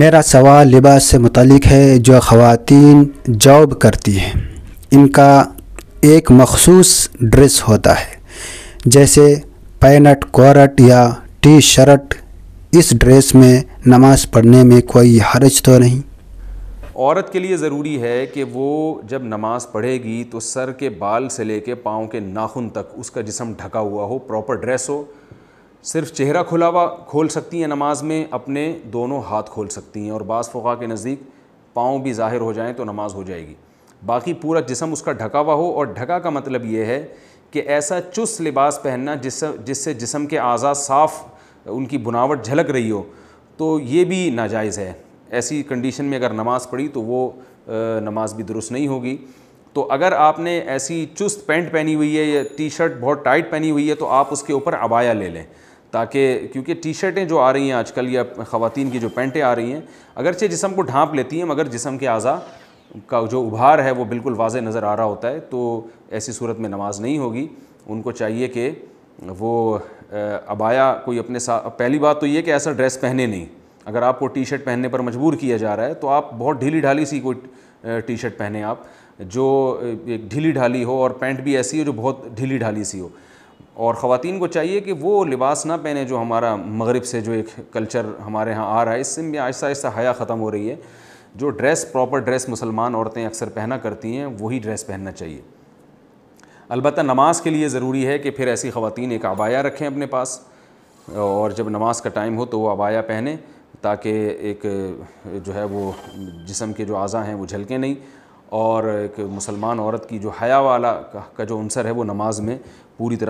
मेरा सवाल लिबास से मुतलिक है जो ख़वातीन जॉब करती हैं इनका एक मखसूस ड्रेस होता है जैसे पैनट कोरट या टी शर्ट इस ड्रेस में नमाज़ पढ़ने में कोई हर्ज तो नहीं औरत के लिए ज़रूरी है कि वो जब नमाज़ पढ़ेगी तो सर के बाल से लेके पाँव के नाखून तक उसका जिसम ढका हुआ हो प्रॉपर ड्रेस हो सिर्फ चेहरा खुला हुआ खोल सकती हैं नमाज में अपने दोनों हाथ खोल सकती हैं और बास फ़ुका के नज़दीक पाँव भी ज़ाहिर हो जाएँ तो नमाज हो जाएगी बाकी पूरा जिसम उसका ढका हुआ हो और ढका का मतलब ये है कि ऐसा चुस्त लिबास पहनना जिससे जिससे जिसम के आज़ाद साफ़ उनकी बुनावट झलक रही हो तो ये भी नाजायज़ है ऐसी कंडीशन में अगर नमाज़ पढ़ी तो वो नमाज भी दुरुस्त नहीं होगी तो अगर आपने ऐसी चुस्त पैंट पहनी हुई है या टी शर्ट बहुत टाइट पहनी हुई है तो आप उसके ऊपर अबाया ले लें ताकि क्योंकि टी शर्टें जो आ रही हैं आजकल या ख़वान की जो पैंटें आ रही हैं अगरचे जिसम को ढांप लेती हैं मगर जिसम के अज़ा का जो उभार है वो बिल्कुल वाज नज़र आ रहा होता है तो ऐसी सूरत में नमाज नहीं होगी उनको चाहिए कि वो अबाया कोई अपने साथ पहली बात तो ये कि ऐसा ड्रेस पहने नहीं अगर आपको टी शर्ट पहनने पर मजबूर किया जा रहा है तो आप बहुत ढीली ढाली सी कोई टी शर्ट पहने आप जो एक ढीली ढाली हो और पैंट भी ऐसी हो जो बहुत ढीली ढाली सी हो और ख़वान को चाहिए कि वो लिबास ना पहने जो हमारा मगरब से जो एक कल्चर हमारे यहाँ आ रहा है इससे भी आहिस्ता आहिस्ता हया ख़त्म हो रही है जो ड्रेस प्रॉपर ड्रेस मुसलमान औरतें अक्सर पहना करती हैं वही ड्रेस पहनना चाहिए अलबतः नमाज के लिए ज़रूरी है कि फिर ऐसी ख़वान एक आबाया रखें अपने पास और जब नमाज का टाइम हो तो वह आबाया पहने ताकि एक जो है वो जिसम के जो अज़ा हैं वो झलकें नहीं और एक मुसलमान औरत की जो हया वाला का जो अनसर है वो नमाज में पूरी तरह